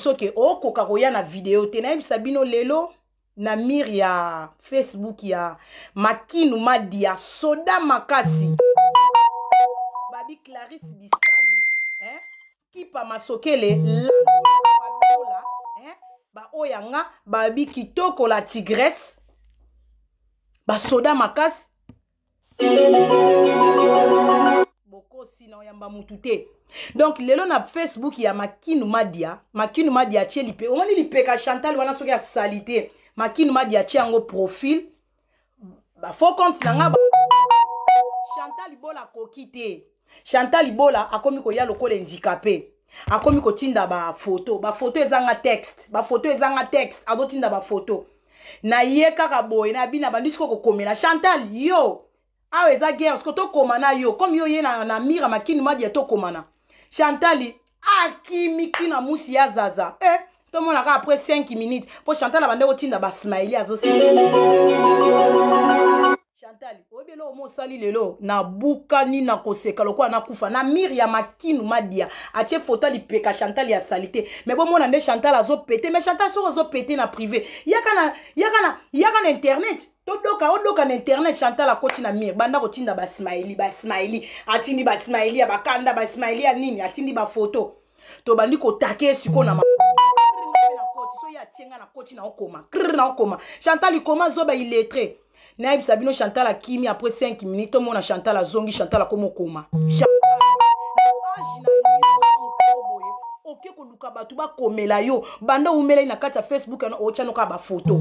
soki okoka koya na video te nayebisa bino lelo na mire ya facebook ya makinu madi ya soda makasi babi clarisse bisalu eh? kipa masokele laola eh? baoyo yanga babi kitoko la tigresse basoda makasi bokosi na oyamba mutu te donk lelo na facebook ya makinu madia makinu madia atie lipe omoni lipeka chantal wana soki asali te makinu madia atie yango profil bafaux compte na nga ba... chantal ibola akoki te chantal ibola akomi koya lokola handicapé akomi kotinda bafoto bafoto ezanga texte bafoto ezanga texte azotinda bafoto na ye kaka boye na bino abandisi kokokomela chantal yo awa eza guerre parceke tokoma na yo komi yo ye na, na mire makini madi ya tokoma na chantali akimiki na musi ya zaza e eh, tomonaka après 5 minutes mpo chantal abandeki kotinda basmaeli azosala chantal oyebi eloko mo osali lelo nabukani na koseka lokola nakufa na mire ya makinu madia atie foto alipeka chantal ya sali te me bomona nde chantal azopete me chantal soko azopete na privé yaka na yaka na yaka na internet todoka odoka na internet chantal akoti na mire banda kotinda basmaeli basmaeli atindi basmaeli ya bakanda basmaeli ya nini atindi bafoto tobandi kotake sikoyo na soki atienga na koti na okoma krr na okoma chantal ikoma azoba iletre nayebisa bino chantal akimi après 5 minutes tomona chantal azongi chantal akoma okoma oke koluka bato bakomela yo banda oumelai na kati ya facebook yango otya nokaa bafoto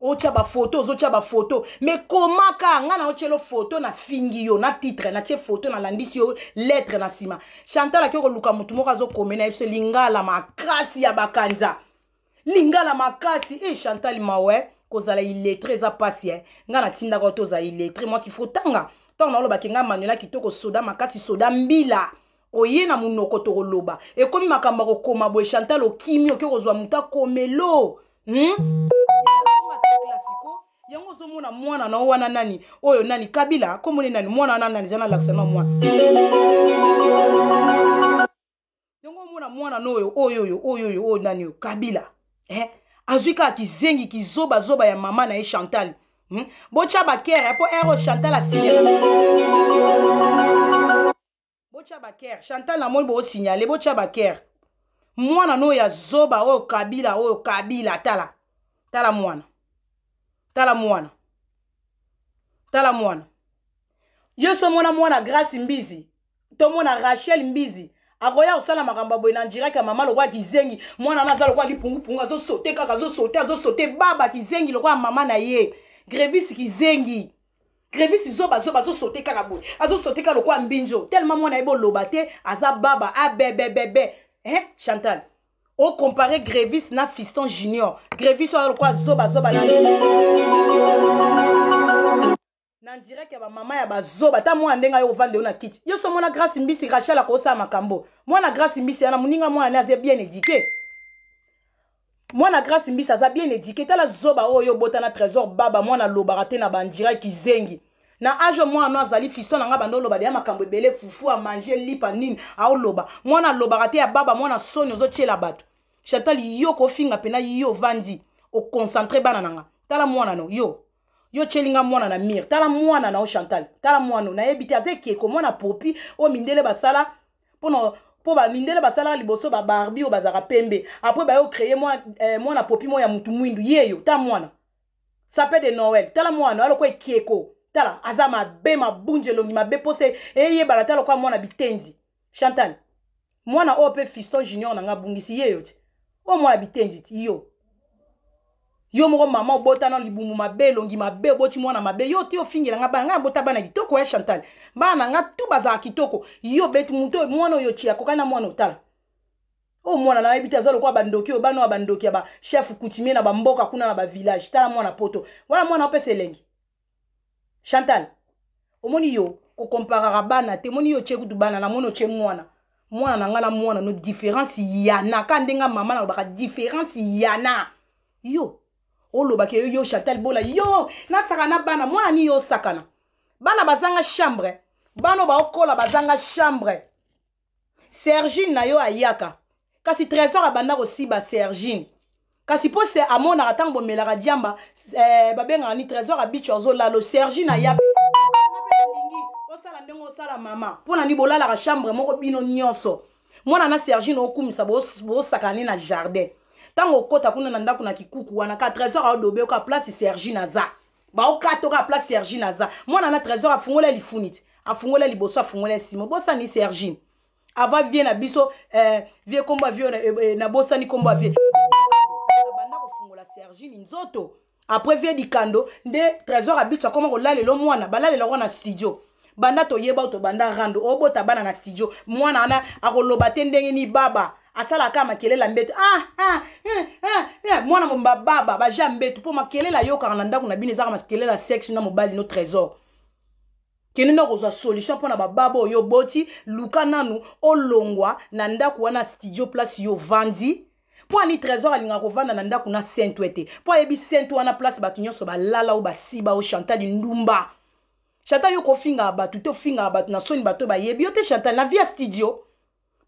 otya bafoto ozotya bafoto me koma ka ngai naotyelo foto nafingi yo na titre natye foto nalandisi yo lettre na nsima chantal akoki koluka motu moko azokome na eh, ye biso lingala makasi ya bakanza lingala makasi e chantal mawe kozala illettre eza pasi e eh. ngai natindaka oto ozala illettre mwasi ifo tanga ntango naolobaki ngai manuela kitoko soda makasi soda mbila oye na monoko tokoloba ekómi makambo ya kokoma boye chantal okimi okoki kozwa motu akomelo hmm? yango ozomona mwana na o wana nani oyo nani kabila akomoni nani mwana wana nani eza nalakisa na mwana yango omona mwana na oyo oyo oyo oyo oyo oyo nani oyo kabila eh? azwi kaka kizengi kizobazoba ya mama na ye chantal hmm? botya bakere mpo ero chantal asinyele botya bakere chantal namoni boosinyale botya bakere mwana na oyo azoba oyo kabila oyo kabila tala tala mwana tala mwana tala mwana ye so mona mwana grace mbizi tomona rachel mbizi akoya kosala makambo aboye na ndiraki ya mama lokola kizengi mwana wana aza lokola lipungupungu azosote kaka azosote azosote baba kizengi lokola mama na ye grevis kizengi grevis zobazoba azosote kaka boye azosote kaka lokola mbinjo telema mwana ye boloba te aza baba abebebebe eh, chantal ocompare grévis na fiston junior grévis oyo lokwa zobazoba na na direct ya bamama ya bazoba ata mwana ndenge ayo kovandeo na kiti yo so mwana grace mbisi rachel akosala makambo mwana grace mbisi wana moninga mwana ne aza bien édike mwana grace mbisi aza bien édike tala zoba oyo oh, obota na trésor baba mwana alobaka te na bandiraki zengi na age mwana azali fiston na ngai bando oloba deya makambo ebele fufu amange lipa nini aoloba mwana alobaka te ya baba mwana soni ozotyela bato chantal yo kofinga mpena yo ovandi okoncentre bana na nga tala mwana no yo yo tyelinga mwana na mire tala mwana na o chantal tala mwana nayebi te aza ekeko mwana popi oyo mindele basala mpona mpo bamindele basalaka liboso babarbi oyo bazalaka pembe apres bayo kreye mwana, eh, mwana popi moko ya motu mwindu ye yo tala mwana sape de noel tala mwana alokwa ekeko tala aza mabe mabunji elongi mabe mpo se eyebana tala lokola mwana bitenzi chantal mwana oyo mpe fiston junior na nga abungisi ye yo ti oyo mwana bitenzi ti yo yo moko mama obotana libumu mabe elongi mabe oboti mwana mabe yo te ofingela nga bana nga abota bana kitoko ya eh, chantal bana na nga tu bazalaka kitoko yo beti moto mwana oyo tia kokani na mwana otala oyo mwana na yebi te aza lokola bandoki oyo bana oyo bandoki ya bachef coutumier na bamboka kuna na bavillage tala mwana poto wana mwana opesa elengi chantal omoni yo kokomparaka bana te moni yo otie kutu bana na moni otie mwana mwana na ngai na mwana no différence yana ka ndenge mama nalobaka différence yana yo olobaka yo yo chantal bola yo nasaka na bana mwana nini osakana bana bazanga chambre bana oyo baokola bazanga chambre sergine na yo ayaka kasi trésor abanda kosiba sergine kasi mpo se amonaka ntango bomelaka diamba eh, babengaka ni trésor abici ozolala sergi na yabe osala ndenge osala mama mpo nani bolalaka chambre moko bino nyonso mwana na sergine okumisa bosaka ne na jardin ntango okota kuna na ndako na kikuku wana ka trésor aodobe oka place sergine aza baokata oka place sergine aza mwana na trésor afungola lifuni te afungola liboso afungola nsima bosani sergine ava vie na biso eh, vie kombo avie eh, nabosani kombo avie sergine nzoto apres vie likando nde trésor abitwaka moko lalela mwana balalela ngo na studio banda toyeba tobanda rando obota bana na studio mwana wana akoloba te ndenge ni baba asalaka makelela mbeto ah, ah, eh, eh, eh. mwana mobababa baja mbeto mpo makelela ayokaka na ndako na bino ezaka makelela sexe na mobali no trésor kende na kozwa solution mpona bababa oyo oboti luka nanu olongwa na ndako wana studio place yo vandi mpo ani trésor alingaka kovanda na ndako na sentwe te mpo ayebi sentwe wana place bato nyonso balala o basiba o chantal ndumba chantal yo kofingaka bato te ofingaka bato na soni bato bayebi yo te chantal na vie ya studio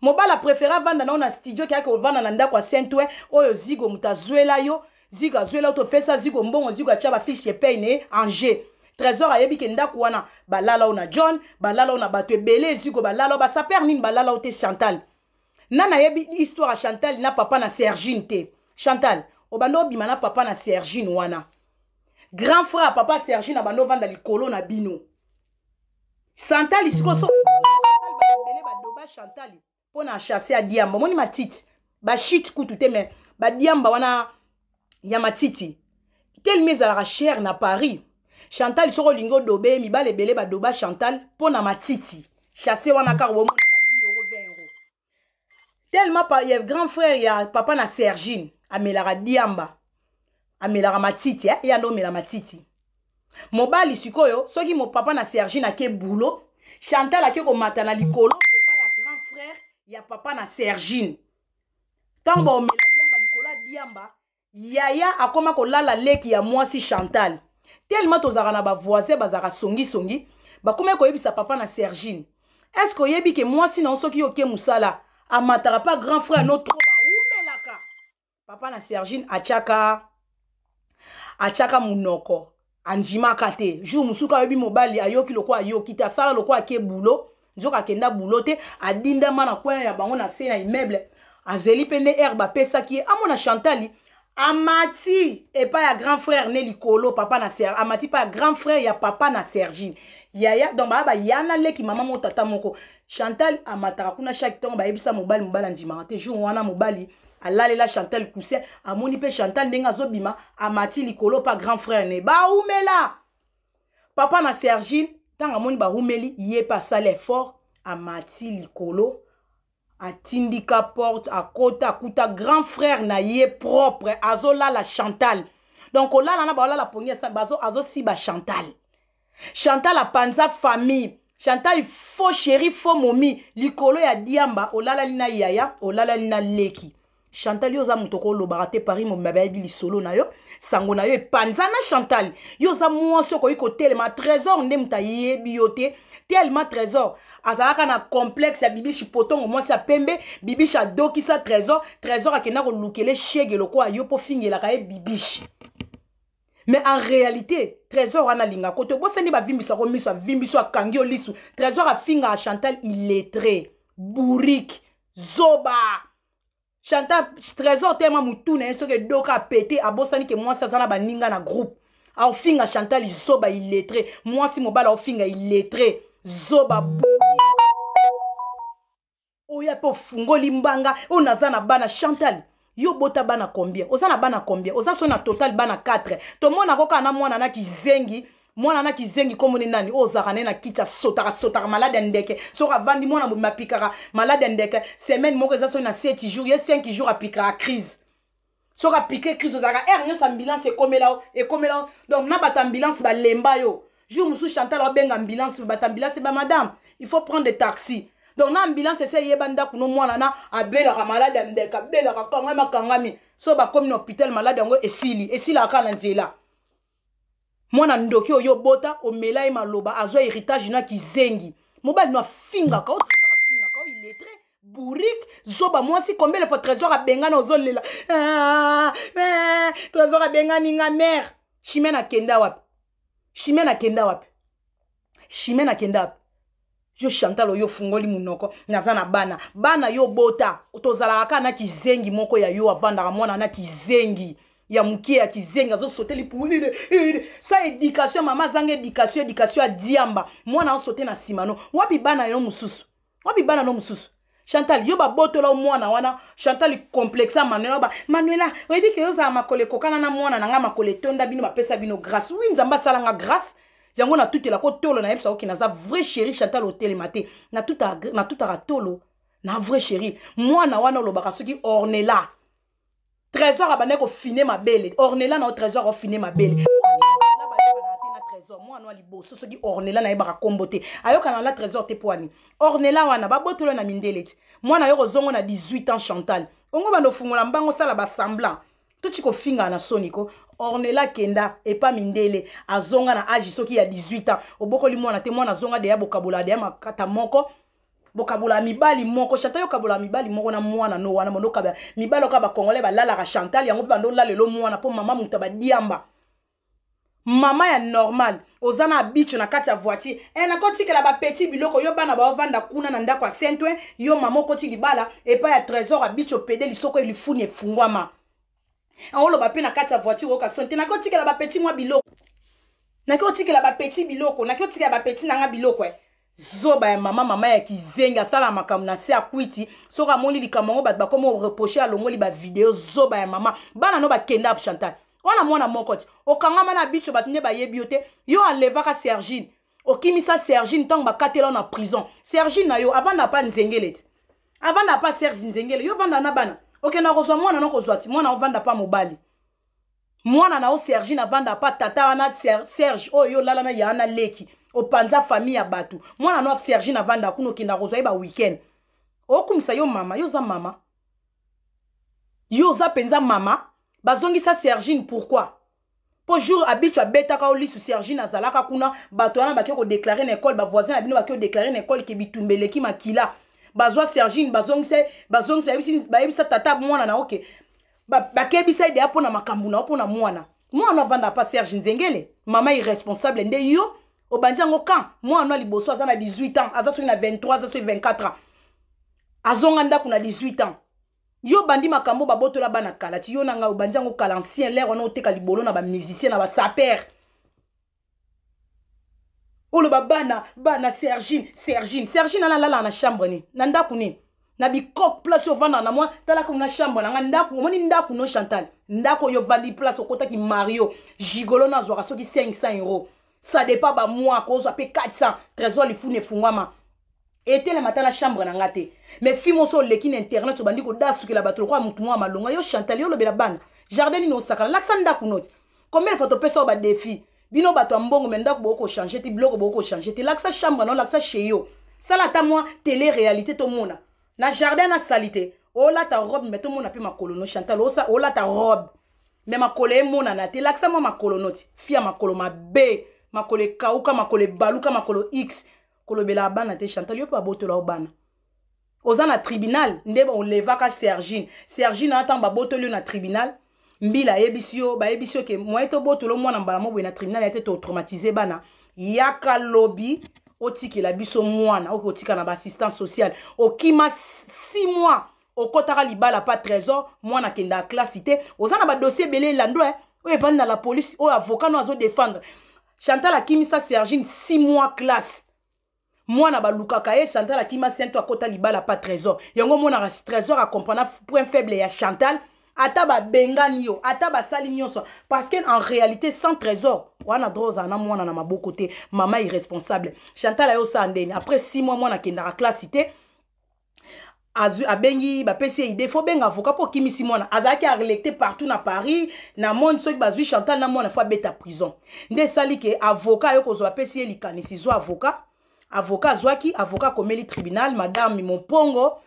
mobala préféré avanda na yo na studio keaki ovanda na ndako ya sentwe oyo zigo moto azwela yo zigo azwela yo topesa zigo mbongo zigo atya bafiche epai na ye angers trésor ayebi ke ndako wana balala o na john balala o na bato ebele eziko balala o basaper nini balala o te chantal na nayebi histoire ya chantal na papa na sergine te chantal obandi obima na papa na sergine wana grand frère papa sergine abandi ovanda likolo na bino chantal sikoyo so bele badoba chantal mpo na chasse ya diamba omoni matiti bashite kutu te me badiamba wana ya matiti telemi ezalaka chere na paris chantal soko olingi odobe mibale ebele badoba chantal mpo na matiti chasse wana kaka bomona tellement il y a grand frère il y a papa na Sergine amelaka diamba amelaka matiti eh? ya ndo omela matiti mobali sikoyo soki mopapa na sergine ake bulo chantal ake komata na likolo epa ya grand frère ya papa na sergine ntango baomela diamba likolo ya diamba yaya akoma kolala leki ya mwasi chantal telema tozalaka na bavoisin bazalaka songisongi bakomi koyebisa papa na sergine estce oyebi ke mwasi na yo soki yo oke mosala amataka mpa grand frère no trop baumelaka papa na sergine atiaka atiaka monoko andimaka te jour mosuku ayebi mobali ayoki lokola ayoki te asala lokola ake bulo nzoka akenda bulo te adindama na kwaya ya bango na se na immeuble azeli mpe nde aire bapesaki ye amona chantali amati epai ya grand frère ne likolo papa na ser amati epai ya grand frère ya papa na sergine yaya donc baya baya na leki mama mo tata moko chantal amataka kuna chaque ntongo bayebisa mobali mobali andimaka te jour wana mobali alalela chantal coussin amoni mpe chantal ndenge azobima amati likolo pa grand frère ne baumela papa na sergine ntango amoni baumeli ye mpe asala effort amati likolo atindika porte akota akuta grand frère na ye propre azolala chantal donc olala na baolala pongi azosiba chantal chantal apanza famille chantal fo sheri fo momi likolo ya diamba olalali na yaya olalali na leki chantal yo oza moto okolobaka te paris mobima bayebi lisolo na yo sango na yo epanza na chantal yo oza mwasi okoki kotelema trésor nde moto ayebi yo te tellement trésor azalaka na complexe ya bibishi potongo mwasi ya pembe bibishi adokisa trésor trésor akenda kolukela shege lokola yo mpo ofingelaka ye bibishi mais en réalité trésor wana alingaka oto bosani bavimbisako miso avimbiso akangi yo lisu trésor afingaka chantal illettré bourike zoba chantal trésor tema mutu na ye soki edoka apete abosani ke mwasi aza na baninga na groupe aofinga chantal zoba illettré mwasi mobali aofinga illettré zo baboni oya mpe ofungoli mbanga oyo naza na bana chantal yo bota bana combien oza na bana combien oza so na total bana 4 tomonako kaka na mwana na kizengi mwana na kizengi komoni nani oyo ozalaka naye na kiti asotaka sotaka maladi ya ndeke soki avandi mwana mobimi apikaka maladi ya ndeke semaine moko eza soki na 7 jour ye 5 jour apikaka crise soki apike crise ozalaka aire nyonso ambulance ekomela ekomela donc na bato ambulance balemba yo jour mosusu chantal abenga ambulance bato ambulance ba madame il faut prendre taxi donc na ambulance ese eyeba ndako no mwana na abelaka malade ya ndeke abelaka kangami akangami so bakomi na hôpital malade yango esili esilaka kaka na nzela mwana ndoki oyo obota omela ye maloba azwa héritage na kizengi mobali no afingaka afingaka oiletre burik zoba mwasi kombele fo trésor abengani ozolela ah, ah, ah, trésor abengani nga mare chimene akenda wapi chimene akenda wapi chimene akenda wapi yo chantal oyo ofungoli munoko naza na bana bana yo bota tozalaka kaka na kizengi moko ya yo avandaka mwana na kizengi ya moke ya kizengi azosoteli pulile sa edikation mama azanga edikation edikation adiamba mwana azosote na nsima no wapi bana yo mosusu wapi bana no mosusu chantal yo babotola mwana wana chantal complexe manuela oyoba manuela oyebi ke yozala makolo ekokana na mwana na ngai makolo etonda bino bapesa bino grâce wi nzambe asalanga grâce yango natutela ko tolo na yebisa oke naza vrai chéri chantal otelema te natutaka tolo na vrai chéri mwana wana olobaka soki ornela trésor abandaki kofine mabele ornela na o trésor ofine mabele trésor mwana wa liboso soki ornela nayebaka nkombo te ayokana la trésor te mpo ani ornela wana babotolo na mindele ti mwana yo kozongo na 18 ans chantal ongo bando fungola mbango osala basemblant toti kofingana na soni ko ornela kenda epa mindele azonga na age soki ya 18 ans obokoli mwana te mwana azonga deya bokabola deya makata moko bokabola ya mibali moko chantal yokabola ya mibali moko na mwana no wana bondo okaba mibali oka bakongole balalaka chantal yango mpe bando olalelo mwana mpo mama moto badiamba mama ya normal oza na biche na kati ya voiture e nakotikela bapeti biloko yo bana baovanda kuna na ndako ya saintwe yo mama okoti libala epai ya trésor abiche opede lisoko elifuni efungwama aoloba mpe na kati ya voiture okasoni te nakotikela bapeti mwa biloko naki otikela bapeti biloko naki otikela bapeti nanga biloko eh. zoba ya mama mama ya kizengi asala makambo na se akwiti soki amoni likambo yango bato bakoma oreproche alongoli bavideo zoba ya mama bana no bakenda chantal wana mwana moko ti okangama na bicho bato nde bayebi yo te yo alevaka sergine okimisa sergine ntango bakatela yo na prison sergine na yo avanda mpa nzengele ti avanda mpa serge nzengele yo vanda na bana okenda kozwa mwana no kozwa ti mwana ovanda mpa mobali mwana na yo sergine avanda mpa tata wana serge oyo yo lala na ya wana leki opanza famille ya bato mwana no sergine avanda kuna okenda kozwa ye baweekend okumisa yo mama yo oza mama yo oza mpenza mama bazongisa sergine pourquoi mpo jour abitu abetaka o lisu sergine azalaka kuna bato wana bakei kodeklare na ekole bavoisin na bino bakei kodeklare na ekole ke bitumba eleki makila bazwa sergine bazongisa bazongisa bayebisa tata mwana na oke bakebisa ba, ide ya mpona makambo na yo mpona mwana mwana avanda pa serge nzengele mama irresponsable nde yo obandi yango kan mwana liboso aza na 18 ans aza soki na 23 aza soki 24 ans azonga ndako na 18 ans yo bandi makambo babotola bana kala ti yo na ngai obandi yango kala ancien lere wana oteka libolo na bamusicien na basaper oloba bana bana sergine sergine sergine analalaka na chambre nini na ndako nini na bikok place ovandaka na mwa talaka na chambre na ngai ndako omoni ndako no chantal ndako oyo ovandi place okotaki mario gigolo no azwaka soki 500 euro ça dépend bamwaka ozwa mpe 400 trésor lifune efungwama etelema ata na chambre na nga te mais fi moso oleki na internet obandi kodasukela bato lokola motu moko ya malonga yo chantal yo olobela bana jardin nini osakala lakisa ndako noti combien fois topesa yo badefi bino bato ya mbongo me ndako bokochange te biloko bokochange te lakisa chambre na yo lakisa che yo sala ata mwa tele réalité tomona na jardin nasali te olata robe me tomona mpe makolo no chantal olata robe me makolo emonana te lakisa mwa makolo noti fi ya makolo mabe makolo ekauka makolo ebaluka makolo x kolobela bana te chantal yo mpe babotola yo bana oza na tribunal nde bolevaka sergine sergine wana ntango babotoli yo na tribunal mbila ayebisi yo bayebisi yo ke moye tobotola mwana mbala mo boye na tribunal ya te totraumatize bana yaka lobi otikela biso mwana oke otika na baassistance sociale okima 6 mois okɔtaka libala pa trésor mwana akendaka klasi te oza na badossier ebele elando e oyo evandi na la polise oyo avocat no azodefendre chantal akimisa sergine 6 mois classe mwana balukaka ye chantal akima sento akota libala pa trésor yango omonaka trésor akomprana point faible ya chantal ata babengani yo ata basali nyonso parce que en réalité sans trésor wana dro ozala na mwana na maboko te mama irresponsable chantal ayosala ndeni après 6 mois mwana akendaka klasi te azwi abengi bapesi ye ide fo benga avoka mpo okimisi mwana azalaki arelecte partout na paris na monde soki bazwi chantal na mwana fo abeta prison nde esali ke avoka ayo kozwa bapesi ye likanisi zwa avoka avoka azwaki avoka akomeli tribunal madame mopongo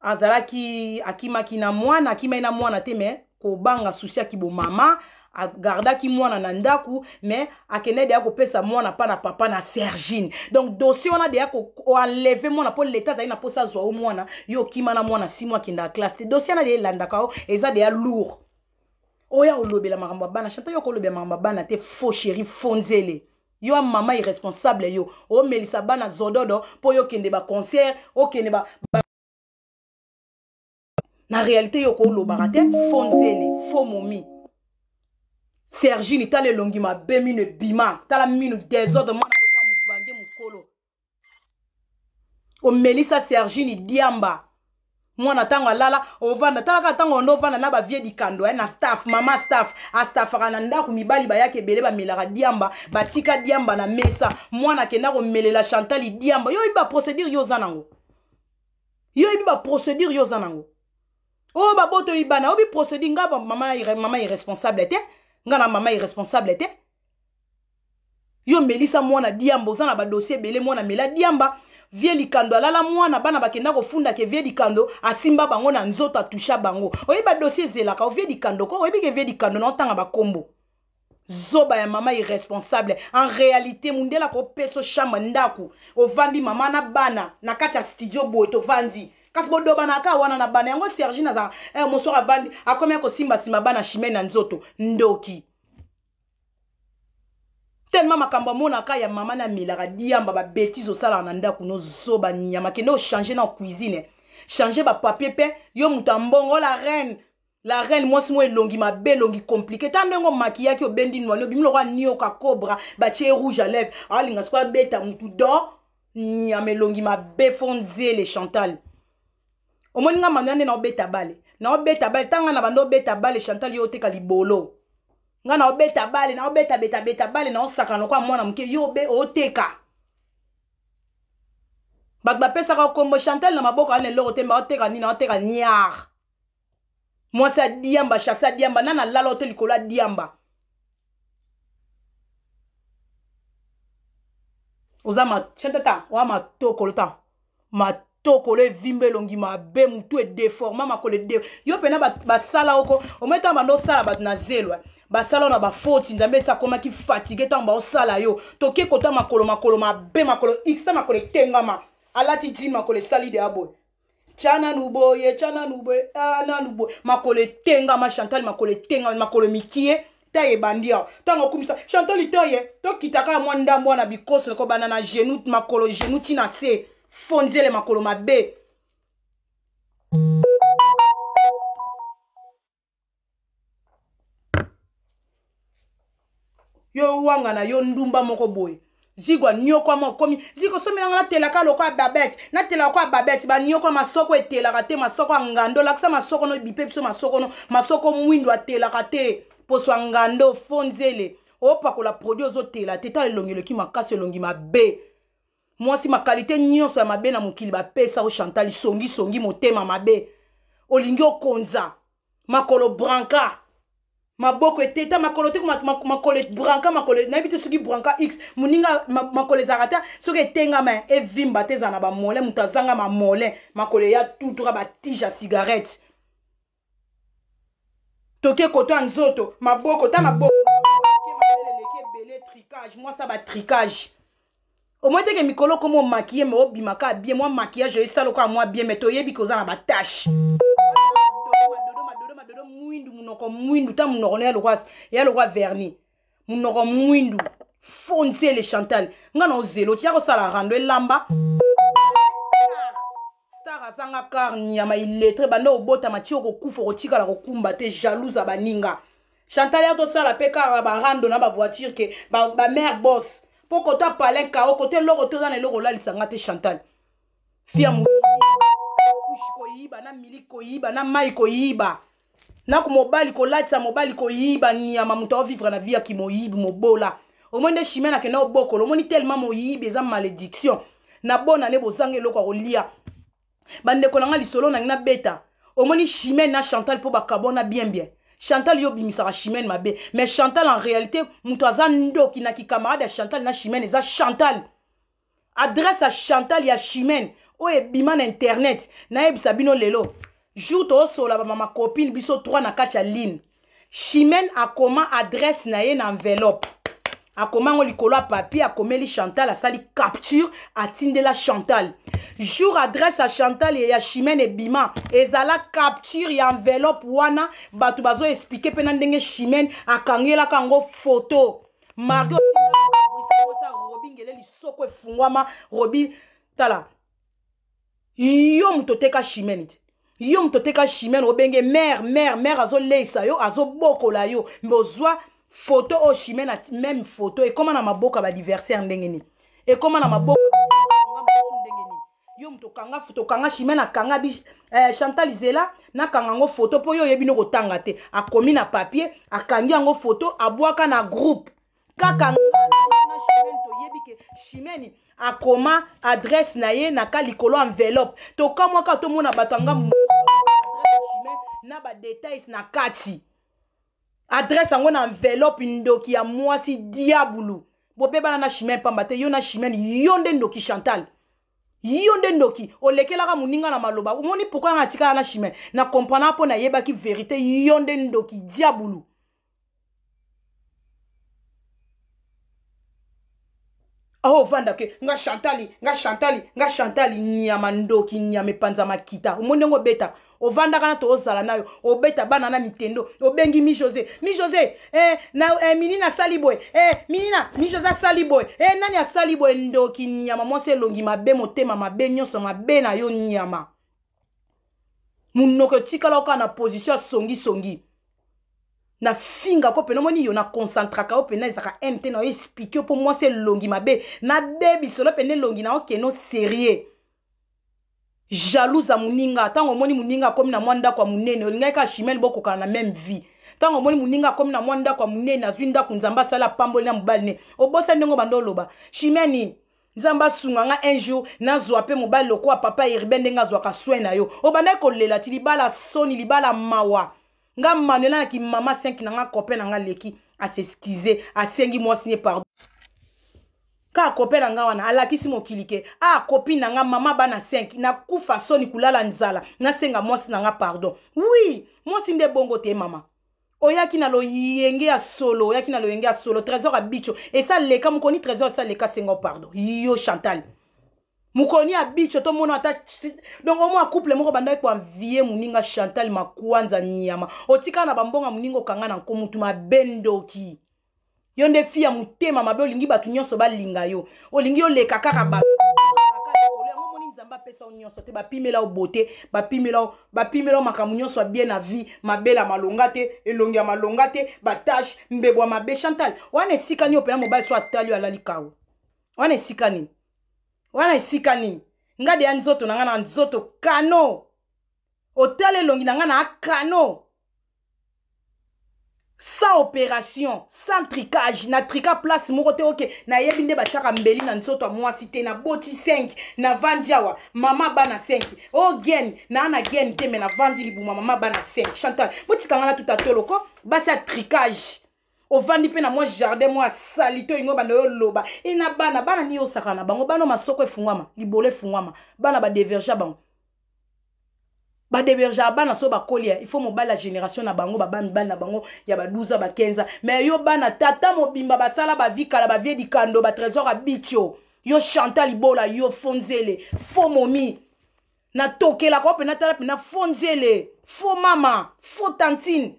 azalaki akimaki na mwana akimai na mwana te me kobanga susi aki bomama agardaki mwana na ndako me akende deya kopesa mwana mpa na papa na sergine donc dossier wana deya koenleve mwana mpo leta azali na mposa azwa o mwana yo okima na mwana simo akenda ya classe te dossier wana deya elandaka o eza deya lourd oya olobela makambo ya bana chanta yo kolobela makambo ya bana te faux chéri fo nzele yo mama irresponsable yo omelisa bana zododo mpo yo okende baconcert okende ba, ba... na réalité yo koolobaka te fo nzele fo momi sergine tala elongi mabe mino ebima tala mino desordre mwana lokola mobange mokolo omelisa sergine diamba mwana ntango alala ovanda talaka ntango ondo ovanda na bavie likando eh, na staff mama staff astafaka na ndako mibali bayaki ebele bamelaka diamba batika diamba na mesa mwana akenda komelela chantali diamba yo oyebi baprocédure yo oza nango yo oyebi baprocédure yo oza nango oyo oh, babotoli bana oyebi procédure nga mama, mama irresponsable te nga na mama irresponsable te yo melisa mwana diamba oza na badossier ebele mwana mela diamba vie likando alala mwana bana bakenda kofundaka evie likando asimba bango na nzoto atusha bango oyeba dosie ezelaka ovie likando koko oyebika evie likando na otanga bakombo zoba ya mama irresponsable en réalité mundela kopesa chambre ndako ovandi mama na bana na kati ya studio boye tovandi kasi bodobanaka wana na bana yango sergine azala eh, mosoro avandi akomi akosimbasimba bana chimene na nzoto ndoki tellement makambo amonaka ya mama namelaka diamba babetise osalaka na ndako nozoba nyama kende ochange na cuisine change bapapier mpe yo moto ambongo la reine la reine mwasi mo elongi mabe elongi komplike ta ndenge omakiyaki obendi nwani obimi lokwa nioka cobra batie rouge à lèvre alinga soko abeta motu don nyama elongi mabe fo nzele chantal omoni nga mandoya nde na obeta bale na obeta bale ntanga na bando obeta bale chantal yo oteka libolo ngai naobeta bale naobetabeta bale naosakana lokwa mwana moke yo oteka bato bapesaka kombo chantel na maboko wana eloko te mba oteka nini oteka niar mwasi adiamba chasse adiamba nani alala ote likolo adiamba oza machante ta oa matokolo ta matokolo evimba elongi mabe motu edeforma makolo ede yo mpena basala oko omoi ntango bando osala bato na zelwa eh. basala na bafoti nzambe esi akomaki fatigue ntango baosala yo toke kota makolo makolo mabe makolo x ta makolo etengama alati dine makolo esali de aboye tya nanu boye tya nanu boye a nanu boye makolo etengama chantal makolo etengama makolo mikie ta ebandi awa ntango okumisa chantal toye tokitaka mwa ndambo wana bikoso ekobanda na genu makolo genu ntina se fonzele makolo mabe mm. yo wangana yo ndumba moko boye zigo aniokwama okomi zigo somelanga natelaka lokwa babete natelaka kwa babete baniokwa masoko etelaka te masoko angando lakisa masoko no bipe biso masoko no masoko mwindo atelaka te poso angando fo nzele opakola produit ozotela te tala elongi eloki makasi elongi mabe mwasi makalite nyonso ya mabe na mokili bapesa o chantal songisongi motema mabe olingi okonza makolo branka maboko eteta makolo te makolo branka makolo nayebi te soki branka x moninga makolo ezalaka te soki etengama evimba te ezala na bamolin moto azanga mamolin makolo eya tutura batige ya cigarette toke koto ya nzoto maboko ta maboko eleke ebele tricage mwasa batricage omoi teke mikolo komo omakiye me obimaka abie mwa makiage oyesala lokola mwa bie me toyebi kozala na batashe munoko mwindu ta munoko ya lokwa ya lokwa verni munoko mwindu fontiele chantal nga na ozelo tia kosala rando elamba star azanga kar nyama iletre banda obotama ti okokufa okotikala kokumba te jalouse ya baninga chantal ya tosala mpe kar na barando na bavoiture ke bamare bos mpo koto apalin kao koto eloko te oza na eloko olalisanga te chantal fia mokushi koyiba na mili koyiba na mai koyiba naku mobali kolatisa mobali koyiba nyama moto aovivre na vie ya kimoyibi mobola omoni nde chimie nakenda obokola omoni telema moyibi eza malédiction nabona ne bozanga eloko ya kolia bandeko na nga lisolo nangi nabeta omoni chimene na chantal mpo bakabona bien bien chantal yo obimisaka chimene mabe mais chantal en réalité moto aza ndoki na kicamarade ya chantal na chimene eza chantal adresse ya chantal ya chimene oyo ebima na internet nayebisa bino lelo jour tozosola bamama copine biso 3 na kati ya ligne chimene akoma adresse na ye na enveloppe akoma yango likolo ya papier akomeli chantal asali capture atindela chantal jour adresse ya chantal ya chimene ebima ezala capture ya enveloppe wana bato bazoexplike mpe na ndenge chimene akangelaka yango foto mardi robi ngele lisoko efungwama robi tala yo moto oteka chimene te yo moto oteka chimene obenge mare mare mare azoleisa yo azobokola yo mbe ozwa foto oyo chimene meme foto ekóma na maboko ya badiversaire ndenge nini ekóma na maboko yo moto okanga foto okanga chimene akanga bi eh, chantal zela nakanga yango foto mpo yo oyebi no kotanga te akomi na papier akangi yango foto abwaka na groupe kaka na chimene toyebi ke chimene akoma adresse na ye na ka likolo enveloppe tokamwaka tomona bato yanga na badetails na kati adrese yango na enveloppe ndoki ya mwasi diabulu bopebana na chimin pamba te yo na chimin yo nde ndoki chantal yo nde ndoki olekelaka moninga na maloba omoni pourkui yanga atikala na chimin na komprendre mpo nayebaki verité yo nde ndoki diabulu aovandake nga chantali nga chantali nga chantali nyama ndoki nyama epanza makita omoi ndenge obeta ovandaka na tozala nayo obeta bana na mitendo obengi mi josé mi josé eh, na, eh, minini asali boye eh, minina mi josé asali boye eh, nani asali boye ndoki nyama mwasi elongi mabe motema mabe nyonso mabe na yo nyama munoko etikala kaka na position asongisongi songi. nafingaka mpe nomoni yo nakoncentraka yo mpena ezalaka m te na yo explike yo mpo mwasi elongi mabe nabebiselo mpena elongi na yo keno serie jalouse ya moninga ntango omoni moninga akomi na mwa ndako ya monene olingaki kaka chimel bokokana na meme vie ntango omoni moninga akomi na mwa ndako ya monene azwi ndako nzambe asala pamboli na mobali ne obosani ndongo bando oloba chimeni nzambe asunga nga un jour nazwa mpe mobali lokola papa yerbe ndenge azwaka swin na yo obandaki kolela ti libala soni libala mawa nga manuela na kimama cinq na nga copain na nga leki aseskize asengi mwasi ne pardon kaka copain na nga wana alakisi mokili ke a copine na nga mama bana 5 nakufa soni kulala nzala nasenga mwasi na nga pardon wi mwasi nde bongo te mama oyaki na loyenge ya solo oyaki na loyenge ya solo trésor abicho esaleka mokoni trésor esaleka sengo pardon yo chantal mokoni abicho tomona ata donc omwa couple moko bandaki koanvie moninga chantal makwanza nyama otika na bambonga moninga okanga na nko mutu mabendoki yo nde fi ya motema mabe olingi bato nyonso balinga yo olingi oleka kaka ba yango moni nzambe apesa yo nyonso te bapimela yo bote bapimela yo makambo nyonso abie na vie mabela malonga te elongi ya malonga te batashe mbebwa mabe chantal wana esika nini opena mobali so atali yo alali kawo wana esika nini wana esika nini nga deya nzoto na nga na nzoto kano otala elongi na nga na akano sans opération sans tricage na trika place moko te oke nayebi nde batiaka mbeli na nzoto ya mwasi te naboti 5 navandi awa mama bana 5 o gen naa na gen te me navandi libuma mama bana 5 chantal botikangana tuta toloko basi ya tricage ovandi mpe na mwa jardin mwa asali to olingi obanda yoloba e na bana bana nini osakana na bango bana masoko efungwama libolo efungwama bana badeverge ya bango badeverge ya bana so bakolia il faut mobali ya génération na bango babamibali na bango ya ba 12 ba 15 mais yo bana tata mobimba basala bavikala bavie dikando batrésor abitio yo chantal ibola yo fo nzele fo momi natokelaka o mpena tala mpena fo nzele fo mama fo tantine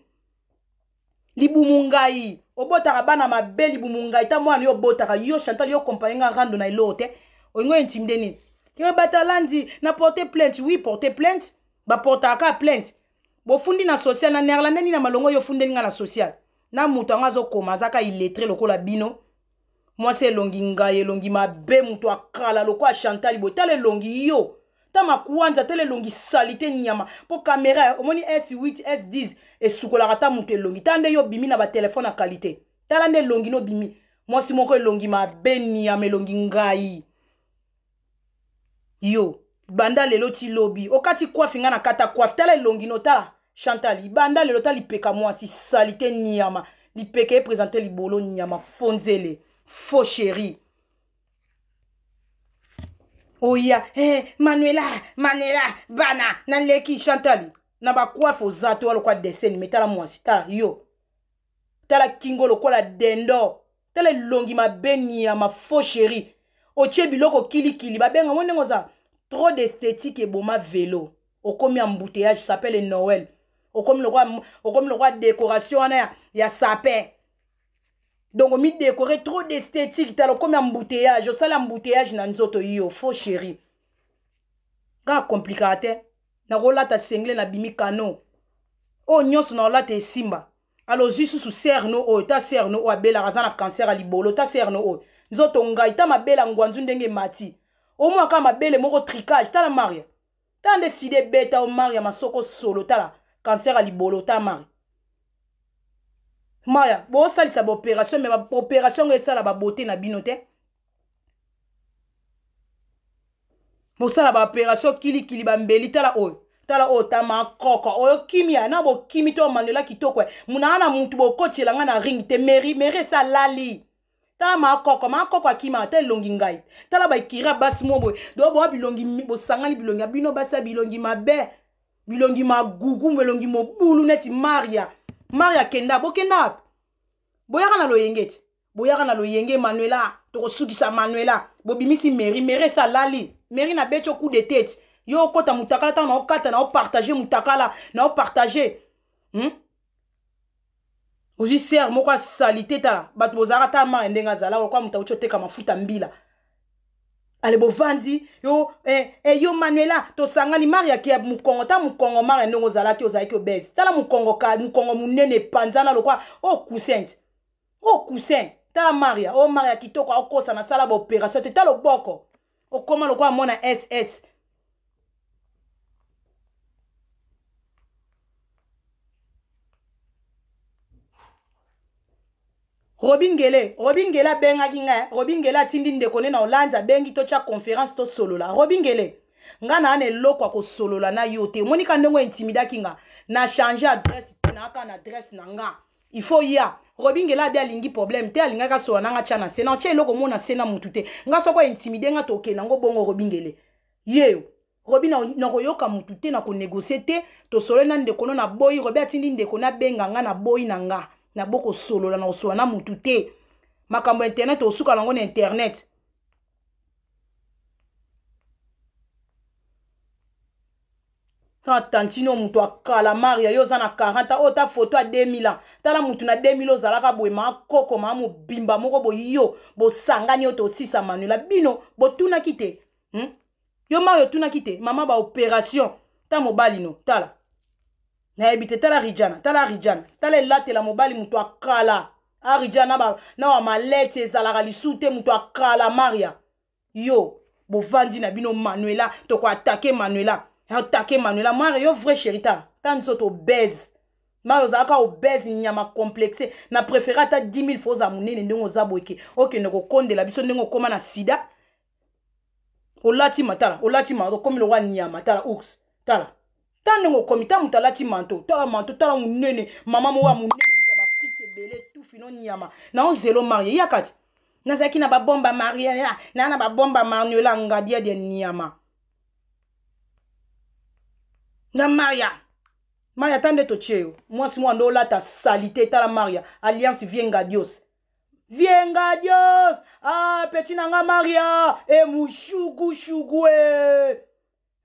libumu ngai obotaka bana mabe libumu ngai ta mwana yo obotaka yo chantal yo kompane nga rando na eloko te olingo intimide nini kere batalandi na porte plainte wi porte plainte baportaka plainte bofundi na social na néerlandais nini na malongo oyo ofundeli nga na social na moto yango azokoma azaka ilettre lokola bino mwasi elongi ngai elongi mabe moto akala lokola chantal boye tala elongi yo ta makuwanza tala elongi sali te nyama mpo kamera omoni s8 s10 esukolaka ta moto elongi tala nde yo obimi na batelefone ya kalite tala nde elongi no obimi mwasi moko elongi mabe nyama elongi ngai yo banda lelo ti lobi okati kwafi ngai na kata kwafi tala elongi no tala chantal ibanda lelo ta lipeka mwasi sali te nyama lipeka eprezente libolo nyama fonzele fo sheri oya eh, manuela manuela bana na leki chantal na bakwafe oza te wa lokola desene me tala mwasi tala yo tala kingo lokola dendo tala elongi mabeni ya mafosheri otie biloko kilikili babenga ngo ndenge oza trop d'esthétique eboma velo okomi ya mbuteyage sapele noel okomi lokola decoration wana ya, ya sapin donc omidécore trop d'esthétique tala okomi embouteillage osala embouteillage na nzoto yo fo chéri kaka komplikaka te nakolata sengle na bimi kano oyo oh, nyonso naolata esimba alozwi susu serno oyo ta serno oyo abelaka aza na kanser ya libolo ta serno oyo nzoto ngai ta mabele ya ngwanzu ndenge emati omwa kaka mabele moko tricage tala maria tala nde sida ebeta o maria masoko solo tala kanser ya libolo ta maria maya bosalisa baopération me baopération ngo esala babote na bino te bosala baopération kilikili bambeli tala oyo tala oyo tama koko oyo kimia na bokimi to manela kitoko e munaa na mutu bokotiyela nga na ring te mairie mairie esalali tala makoko makoko akima ata elongi ngai tala bakiri ya basi mwa boye do boa bilongi bosangani bilongi ya bino basi ya bilongi mabe bilongi magugu elongi mobulu neti maria mari akenda bokenda wapi boyaka na loyenge ti boyaka na loyenge manuela tokosukisa manuela bobimisi mairie mairie esi alali mairie na beti ocoup de tete yo okɔta mutakala ntango na okata na opartage mutakala na opartage hmm? ozwi ser moko asali te tala bato bozalaka ta mari ndenge azalaka okwa moto auti oteka mafuta mbila ale bovandi yo eh, eh, yo manuela tosangani mariaki ya mokongo ta mokongo maria ndenge ozalaki ozalaki obese tala mokongo mokongo monene epanzana lokwa o oh, cousin o oh, cousin tala maria o oh, maria kitoko akosa na sala baopération te tala oboko okóma lokola mwana ss robingele robingele abengaki ngai robingele atindi ndeko nde na olandi abengi totya conférence tosolola robingele ngai naa na eloko akosolola na yo te omonika ndenge intimidaki nga na change adresse te naaka na adresse na nga ifo ya robingele abi alingi problème te alingaki asola nanga tya na se na otya eloko mo na se na motu te nga soko aintimide nga tokende yango bongo robingele yeo robi nakoyoka motu te nakonegocie te tosololi na ndeko no na boyi robi atindi ndeko no abenga nga na boyi na nga nabokosolola na kosolola na mutu te makambo ya internet osukala yango na internet tala tantino moto akala maria yo oza na 40 oyo ta foto ya 2000 ans tala motu na 2000 ozalaka boye maakokoma mobimba moko boye yo bosangani oyo tosisa manuela bino botunaki te hmm? yo mario otunaki te mama baopération ta mobali no tala nayebi te tala rijana tala rijana tala elatela mobali moto akala arijana ah, na bamalete ezalaka lisu te moto akala maria yo bovandi na bino manuela tokoatake manuela atake manuela maria yo vrai sherita ta nso tobese maria ozalaka obese nyama complexe na préféré ata 10 000 fois oza monene ndenge oza boyeke okende kokondela biso ndenge okóma na sida olati matala olati ma okomi lokwa nyama tala ux tala ta ndenge okomi ta moto alati manto tala manto tala monene mama moko ya monene moto ya bafrite ebele tufino nyama naozelo marie yaka ti nazalaki na babomba maria ya naa na babomba marniola ngadia de nyama na maria maria ta nde totie yo mwasi mwana nde olata salite etala maria alliance vienga dios vienga dios ah, peti na nga maria emushukushuku eh, e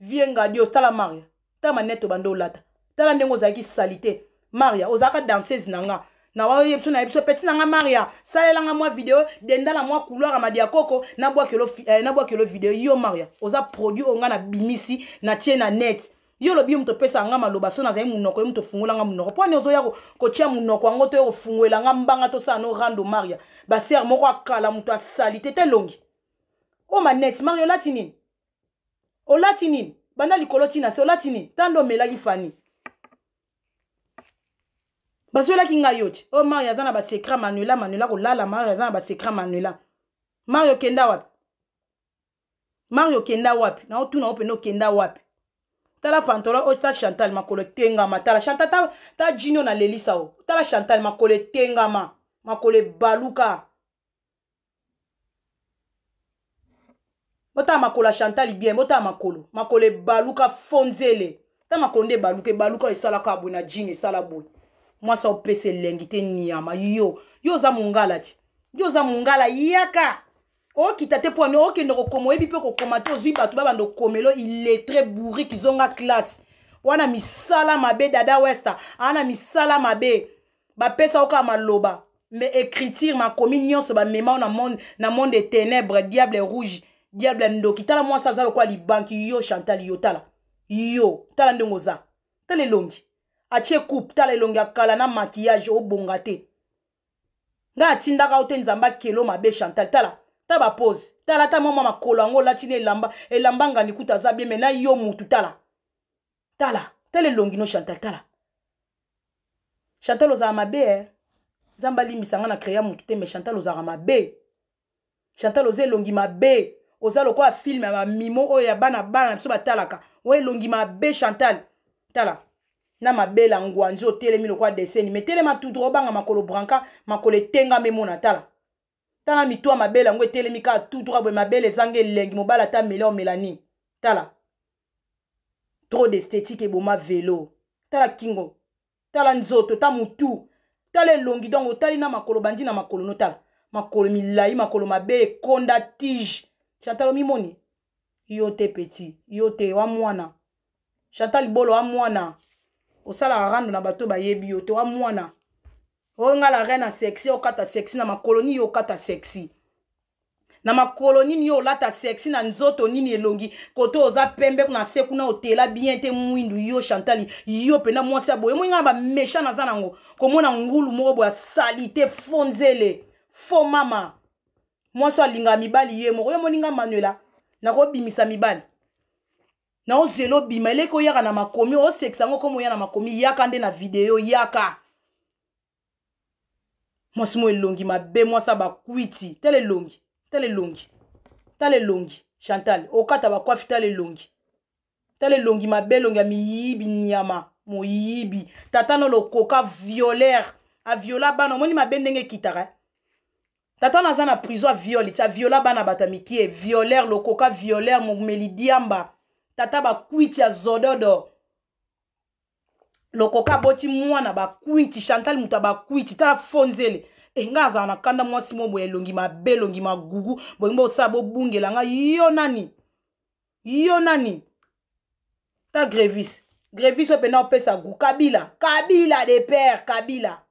vienga dios tala maria tama nete obanda olata tala ndenge ozalaki sali te maria ozalaka dansese na nga nawaye biso na ye biso peti na nga maria salelanga mwa video dendala mwa couloir amadi ya koko nabwakelo eh, video yo maria oza produit oyo nga na bimisi na tie na net yo olobi yo moto opesaka nga maloba so nazali monoko yo moto ofungolanga monoko mpo ani ozoya kotia monoko yango to yo kofungwelanga mbanga tosala no rando maria basere moko akala moto asali te te elongi o oh, manet maria olati nini olati nini banda likolo ntina se olati tando ntando omelaki fani bazoyelaki ngai yo ti o oh, mario aza na basekra manuela manuela kolala mario aza na basekra manuela mario okenda wapi mario okenda wapi na otuna o mpene okenda wapi tala pantola o oh, ta chantal makolo etengama tala chantal ta, ta jino na lelisa o tala chantal makolo etengama makolo ebaluka botala makolo ya chantal bien botala makolo makolo ebaluka fo nzele ta makolo nde ebaluka ebaluka oyo esalaka boye na jine esala boye mwasi opesa elengi te niama yo yo oza mongala ti yo oza mongala yaka okita te mpo okende kokoma oyebi mpe kokoma te ozwi bato babanda okomelo iletre burik izonga classe wana misala mabe dada wester aa na misala mabe bapesa oka maloba me écriture makomi nyonso bamema na monde, na monde ténèbre diable rouge diable ya ndoki tala mwasi aza lokola libanki yo chantal yo tala yo tala ndenge oza tala elongi atie coupe tala elongi ya kala na makillage obonga te ngai atindaka yo te nzambe akelo mabe chantal tala tala bapose tala ta mwa mwa makolo yango olati na elamba elamba ngani kuta aza bien me na yo mutu tala tala tala elongi no chantal tala chantal ozala mabe eh? nzambe alimbisa nga na kreya motu te me chantal ozalaka mabe chantal oza elongi mabe oza lokola filme ya bamimo oyo ya bana bana na biso batalaka oyo elongi mabe chantal tala na mabela ngwanzi otelemi lokola deseni me telema tutu obanga makolo branka makolo etengami emona tala tala mitwa mabele yango etelemi kaka tutura boye mabele ezanga elengi mobala ata melor melani tala trop d'esthétique eboma velo tala kingo tala nzoto ta motu tala elongi donk otali na makolo bandi na makolo no tala makolo milai makolo mabe ekonda tige chantal omimoni yo te peti yo te wa mwana chantal bolo wa mwana osalaka rando na bato bayebi yo te wa mwana oyo nga la reine ya sexi okata sexi na makolo nini yo okata sexi na makolo nini yo olata sexi na nzoto nini elongi koto oza pembe na se kuna otela bien te mwindu yo chantali yo mpena mwasi ya boye moi ngai na baméchant naza nango komona ngulu moko boye asali te fo nzele fo mama mwasi alingaka mibali ye moko yo moninga manuela nakobimisa mibali naozela obima eleki oyaka na makomi osekisa yango komo oya na makomi yaka nde na video yaka mwasi mo elongi mabe mwasi abakwiti tala elongi tala elongi tala elongi chantal okata bakwafi tala elongi tala elongi mabe elongi ya miyibi nyama moyibi tata no lokoka violere aviola bana omoni mabe ndenge ekitaka eh. tata naza na prison aviole ti aviola bana bato ya mikie violere lokoka violere momeli diamba tata bakwiti ya zododo lokoka aboti mwana bakwiti chantal moto ya bakwiti tala fonzele e eh, ngai azala na kanda mwasi mo boye elongi mabe elongi magugu boyingi bosala bobungela ngai yo nani yo nani ta grevis grevis oyo mpena opesa gu kabila kabila de pere kabila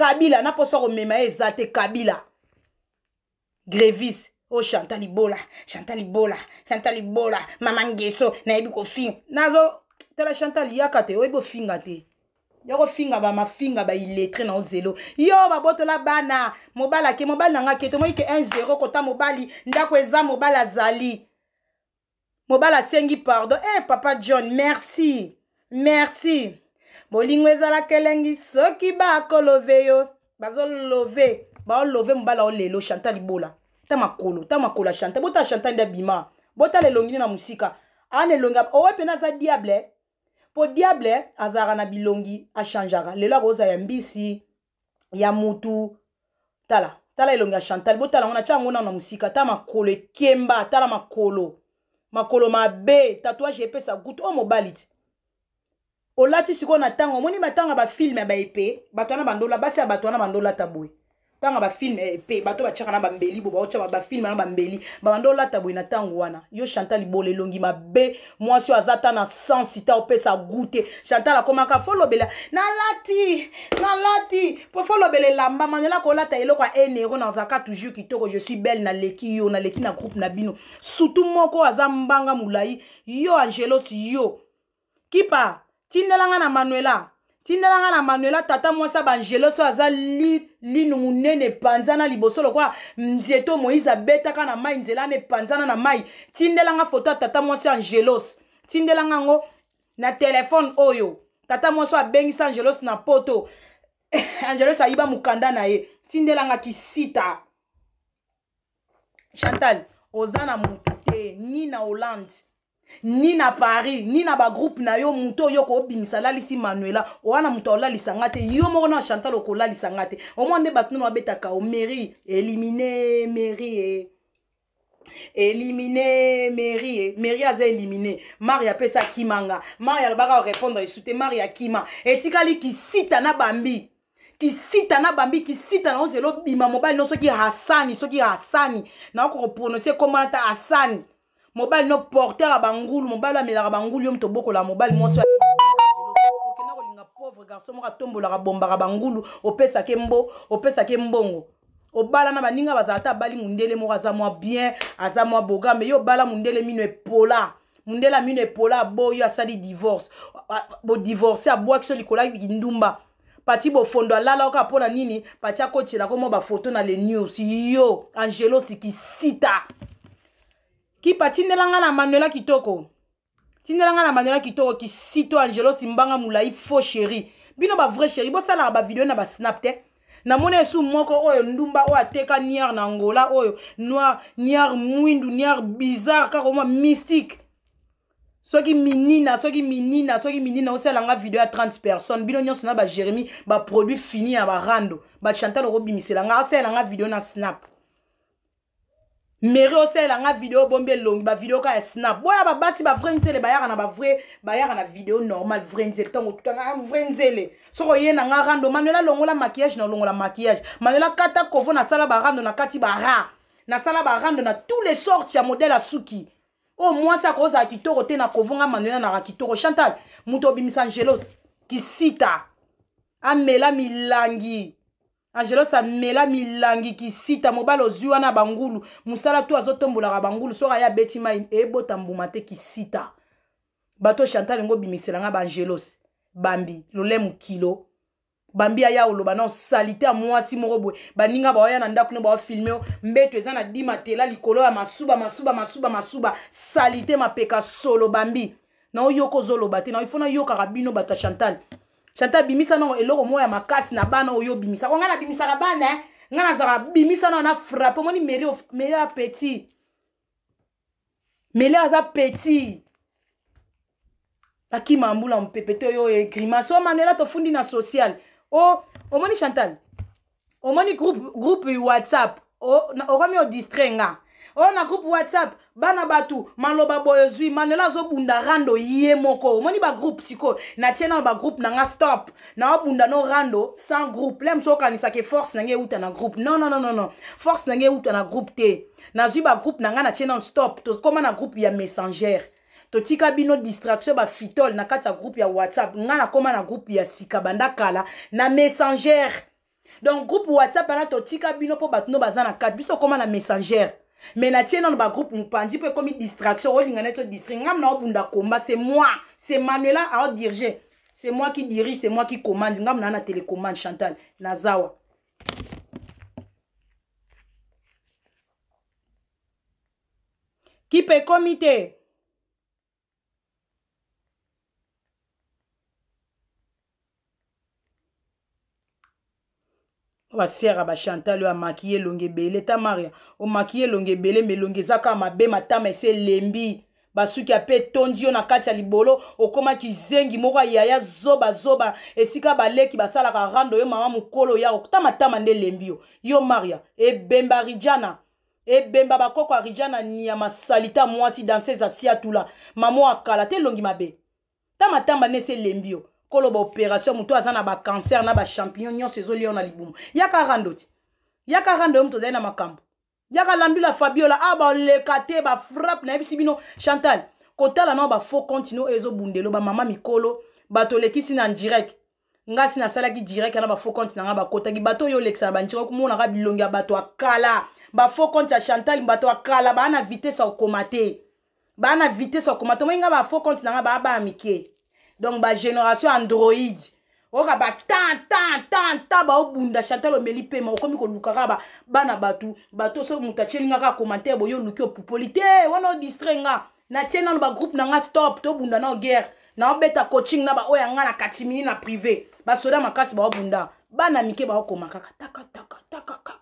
kabila na mposo ya komema ye eza te kabila grevis o oh, chantal ibola chantal ibola chantal ibola mama ngeso nayebi kofinga nazo tala chantal yaka te oyebi ofinga te yo kofinga bamafinga baillettre na ozelo yo babotola bana mobala ke mobali nanga ke tomoki ke 1 0 kota mobali ndako eza mobali azali mobali asengi pardon e eh, hey, papa john merci merci molingo ezalaka elengi soki bakolove yo bazolove baolove mobala o lelo chantal libola ta makolo ta makolo ya chantal botala chantal nde abima botala elongi nde na mosika ana elongi owe mpena aza diable mpo diable azalaka na bilongi achangeaka lelo akoza ya mbisi ya mutu tala tala elongi ya chantal botala ngo na tia yango nano na mosika ta makolo ekemba tala makolo makolo mabe tatouage epesa gutu o oh, mobali ti olati sikoyo na ntango omoni batanga bafilme ya baepe e bato wana bandola basi ya bato wana bandolata boye ntanga bafilme ya epe e bato batiaka na bambeli bo baotya bafilme na bambeli babandolata boye na ntango wana yo chantal ibola elongi mabe mwasi oyo aza ata na sansi ta opesa gu te chantal akomaka folobela nalati nalati po folobela elamba manyela kolata eloko ya enero nazalaka toujours kitoko je suis belle naleki yo naleki na groupe na bino sutu moko aza mbanga molai yo angelos yo kipa tindelanga na manuela tindelanga na manuela tata mwasi abangelo so aza linu monene epanzana liboso lokwa nzeto moïse abetaka na mai nzela ana epanzana na mai tindelanga foto ya tata mwasi angelos tindelanga yango na telefone oyo tata mwasi oyo abengisa angelos na poto angelos ayiba mokanda na ye tindelanga kisita chantal oza na motu te ni na hollande ni na paris ni na bagroupe na yo moto oyo kobimisa alalisi manuela wana moto aolalisanga te yo moko na chantal okolalisanga te omwa nde bato nano babetaka o mairie elimine mairie elimine eh. mairie eh. mairie aza elimine mari apesa kimanga mari alobaka korépondre esu te mari akima etikali kisita na bambi kisita na bambi kisita na ozo elobima mobali no soki hasani soki hasani naokokopronouncie komona ta hasani mobali no porter ya bangulu mobali amelaka bangulu yo moto obokola mobali mwonso okenda kolinga pauvre garçon moko atombolaka bombaka bangulu opesaka mbo opesaka mbongo obala na baninga bazala ata abali mundele moko aza mwa bien aza mwa boga me yo obala mundele mino epola mundele ya mino epola aboyo asali divorce bodivorce abwaki so likolo ya kindumba pati bofondo alala oka mpona nini pati akotielaka mo bafoto na le news yo angelo sikisita kipa tindela nga na manuela kitoko tindela nga na manuela kitoko kisito angelo simbanga molai faux sheri bino bavrai sheri bosalaka bavideo na basnap te namoni esu moko oyo ndumba oyo ateka niare na ngola oyo noir niare mwindu niare bizarre kaka oma mystique soki minina soki minina soki minina osalanga video ya 30 personnes bino nyonso na bajérémi baproduit fini ya barando bachantal okobimisela nga asalelanga video na snap mairie osalelanga video obombi elongi bavideo kaka ya snap boya babasi bavrai nzele bayaka na bavrai bayaka na video normal vrai nzele ntango tutanga vrai nzele soko ye nanga rando manuel alongola maquillage nalongola maquillage manuel akata kovo nasala barando na kati bara nasala barando na tous les sortes ya modele asuki oyo mwasi akozala kitoko te na kovonga manuel anaka kitoko chantal moto obimisa angelos kisita amela milangi angelos amela milangi kisita mobali ozwi wana bangulu mosala to azotombolaka bangulu soki aya beti mai ebota mbuma te kisita bato chantal yango obimiselanga baangelos bambi lolemu kilo bambi aya oloba na osali te ya mwasi moko boye baninga baoya na ndako ne baofilme mbeto eza na di matela likolo ya masuba masuba masuba masuba sali te mapeka solo bambi na oyoka ozoloba te na ifo nayokaka bino bato ya chantal chantal bimisa nango eloko moko ya makasi na bana oyo obimisaka ngai nabimisaka bana eh, ngai nazalaka bimisa nango na frappe omoni meli ya petit meli aza petit bakima mbula mopepete oyo egrimase o manuela tofundi na social o omoni chantal omoni groupe, groupe whatsapp okomi odistrai nga oyo oh, na groupe whatsapp bana bato maloba boyo zwi manelo azobunda rando ye moko omoni bagroupe sikoyo natie nano bagroupe nanga stop naobunda no rando sans groupe le mosu okanisaka force nange euta na groupe non non non non non force nange euta na groupe te nazwi bagroupe na ngai natie nano stop tokóma na groupe ya messengere totika bino distraction bafitole na kati ya groupe ya whatsapp ngai nakóma na groupe ya sika banda kala na messengere donc groupe whatsapp wana totika bino mpo bato no baza na kati biso tokóma na messengere me na tie nano bagroupe mopanzi mpo ekomi distraction olinga neti odistri ngami naobunda komba c'est moi c'est manuela aodirige c'est moi qui dirige c'est moi qui commande ngami naa na télécommande chantal nazawa kipe ekomi te mpo basiara bachantal oyo amaki elongi ebele ta maria omaki elongi ebele ma elongi eza kaka mabe matama esi elembi basuki ape etondi yo na kati ya libolo okomaki zengi moko ayaya zobazoba esika baleki basalaka rando yo mama mokolo ya kotamatama nde elembi yo yo maria ebemba rijana ebemba bakoko ya rijana ya masali ta mwasi dansese asiatula mamo akala te elongi mabe tamatamba nde esi elembi yo koloba opération moto aza na bacancer na bachampignon nyonso ezoliyo na libumu yaka rando ti yaka rando yo moto ozali na makambo yaka landula fabiola a ah, baleka te bafrappe nayebisi bino chantal kotala nao bafaux continu oyo ezobundelo bamama mikolo bato olekisi na direct ngasi nasalaki direct na bafaux conti na nga bakotaki bato oyo olekisa na bandira okumonaka bilongi ya bato akala bafaux conti ya chantal bato akala baa na vitese akoma te baa na vitese akoma te omongi nga bafaux conti na nga baa baya mike donc bagénération android oyoka oh, batan tan tan ta baobunda oh, chantal omeli pema okomi koluka kaka bana bato bato soki moto atieli nga kaka commentaire boye oluki opupoli te wana odistrai nga natie nano bagroupe na nga stop tobunda nao guerre naobeta oh, coaching na baoyo yanga na katimini na privé basoda makasi baobunda bana mike baokoma kaka takatakatakaka